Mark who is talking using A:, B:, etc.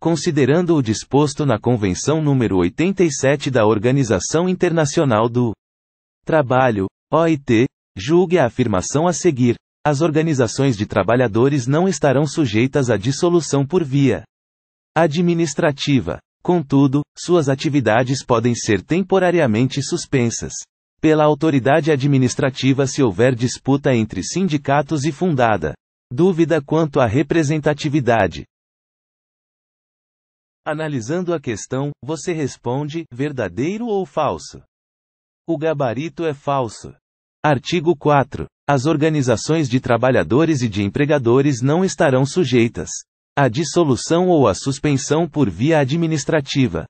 A: considerando o disposto na Convenção número 87 da Organização Internacional do Trabalho, OIT, julgue a afirmação a seguir. As organizações de trabalhadores não estarão sujeitas à dissolução por via administrativa. Contudo, suas atividades podem ser temporariamente suspensas pela autoridade administrativa se houver disputa entre sindicatos e fundada dúvida quanto à representatividade Analisando a questão, você responde: verdadeiro ou falso? O gabarito é falso. Artigo 4. As organizações de trabalhadores e de empregadores não estarão sujeitas à dissolução ou à suspensão por via administrativa.